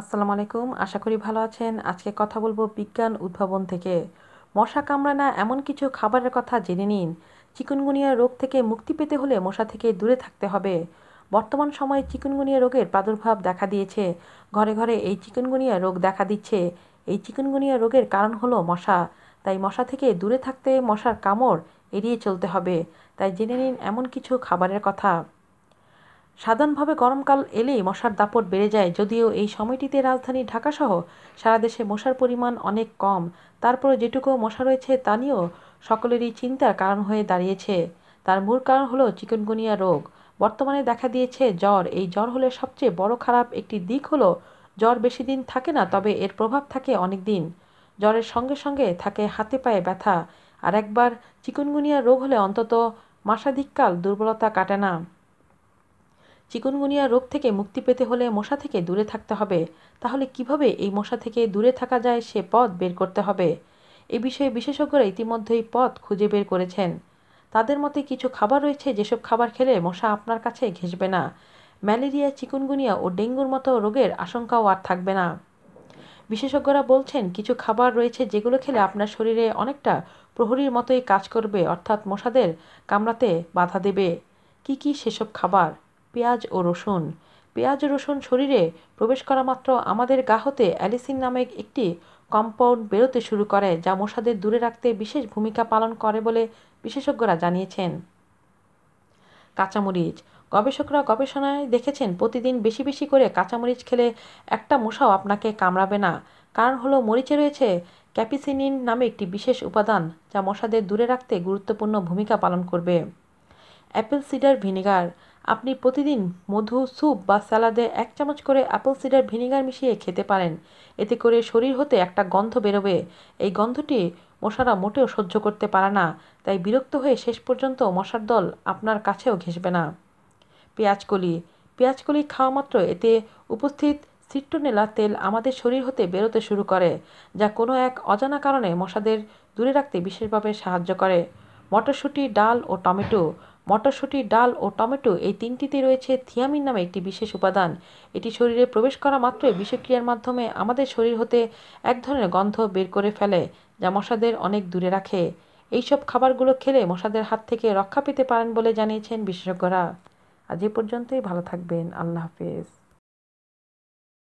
আসসালামু আলাইকুম আশা করি ভালো আছেন আজকে কথা বলবো বিজ্ঞান উদ্ভাবন থেকে মশা কামড়ায় না এমন কিছু খাবারের কথা জেনে নিন চিকুনগুনিয়া রোগ থেকে মুক্তি পেতে হলে মশা থেকে দূরে থাকতে হবে বর্তমান সময়ে চিকুনগুনিয়া রোগের প্রাদুর্ভাব দেখা দিয়েছে ঘরে ঘরে এই চিকুনগুনিয়া রোগ দেখা দিচ্ছে এই চিকুনগুনিয়া রোগের কারণ হলো মশা তাই মশা থেকে দূরে থাকতে মশার কামড় এড়িয়ে চলতে হবে তাই জেনে নিন এমন কিছু খাবারের কথা সাধারণভাবে গরমকাল এলেই মশার দাপট বেড়ে যায় যদিও এই সময়টিতে রাজধানী ঢাকাসহ সারা দেশে মশার পরিমাণ অনেক কম তারপর যেটুকু মশা রয়েছে তা নিয়েও সকলেরই চিন্তার কারণ হয়ে দাঁড়িয়েছে তার মূল কারণ হলো চিকনগুনিয়া রোগ বর্তমানে দেখা দিয়েছে জ্বর এই জ্বর হলে সবচেয়ে বড় খারাপ একটি দিক হলো জ্বর বেশি দিন থাকে না তবে এর প্রভাব থাকে অনেক দিন জ্বরের সঙ্গে সঙ্গে থাকে হাতে পায়ে ব্যথা আর একবার চিকনগুনিয়া রোগ হলে অন্তত মাসাধিককাল দুর্বলতা কাটে না চিকুনগুনিয়া রোগ থেকে মুক্তি পেতে হলে মশা থেকে দূরে থাকতে হবে তাহলে কিভাবে এই মশা থেকে দূরে থাকা যায় সে পথ বের করতে হবে এ বিষয়ে বিশেষজ্ঞরা ইতিমধ্যেই পথ খুঁজে বের করেছেন তাদের মতে কিছু খাবার রয়েছে যেসব খাবার খেলে মশা আপনার কাছে ঘেঁষবে না ম্যালেরিয়া চিকুনগুনিয়া ও ডেঙ্গুর মতো রোগের আশঙ্কাও আর থাকবে না বিশেষজ্ঞরা বলছেন কিছু খাবার রয়েছে যেগুলো খেলে আপনার শরীরে অনেকটা প্রহরীর মতোই কাজ করবে অর্থাৎ মশাদের কামড়াতে বাধা দেবে কি কি সেসব খাবার পেঁয়াজ ও রসুন পেঁয়াজ রসুন শরীরে প্রবেশ করা মাত্র আমাদের গা হতে অ্যালিসিন নামে একটি কম্পাউন্ড বেরোতে শুরু করে যা মশাদের দূরে রাখতে বিশেষ ভূমিকা পালন করে বলে বিশেষজ্ঞরা জানিয়েছেন কাঁচামরিচ গবেষকরা গবেষণায় দেখেছেন প্রতিদিন বেশি বেশি করে কাঁচামরিচ খেলে একটা মশাও আপনাকে কামড়াবে না কারণ হলো মরিচে রয়েছে ক্যাপিসিনিন নামে একটি বিশেষ উপাদান যা মশাদের দূরে রাখতে গুরুত্বপূর্ণ ভূমিকা পালন করবে অ্যাপেল সিডার ভিনেগার আপনি প্রতিদিন মধু স্যুপ বা স্যালাদে এক চামচ করে অ্যাপেল সিডার ভিনিগার মিশিয়ে খেতে পারেন এতে করে শরীর হতে একটা গন্ধ বেরোবে এই গন্ধটি মশারা মোটেও সহ্য করতে পারে না তাই বিরক্ত হয়ে শেষ পর্যন্ত মশার দল আপনার কাছেও ঘেঁষবে না পেঁয়াজকলি পেঁয়াজকলি খাওয়া মাত্র এতে উপস্থিত সিট্টোনেলা তেল আমাদের শরীর হতে বেরোতে শুরু করে যা কোনো এক অজানা কারণে মশাদের দূরে রাখতে বিশেষভাবে সাহায্য করে মটরশুঁটি ডাল ও টমেটো মটরশুঁটি ডাল ও টমেটো এই তিনটিতে রয়েছে থিয়ামিন নামে একটি বিশেষ উপাদান এটি শরীরে প্রবেশ করা মাত্রই বিষক্রিয়ার মাধ্যমে আমাদের শরীর হতে এক ধরনের গন্ধ বের করে ফেলে যা মশাদের অনেক দূরে রাখে এইসব খাবারগুলো খেলে মশাদের হাত থেকে রক্ষা পেতে পারেন বলে জানিয়েছেন বিশেষজ্ঞরা আজ এ পর্যন্তই ভালো থাকবেন আল্লাহ হাফেজ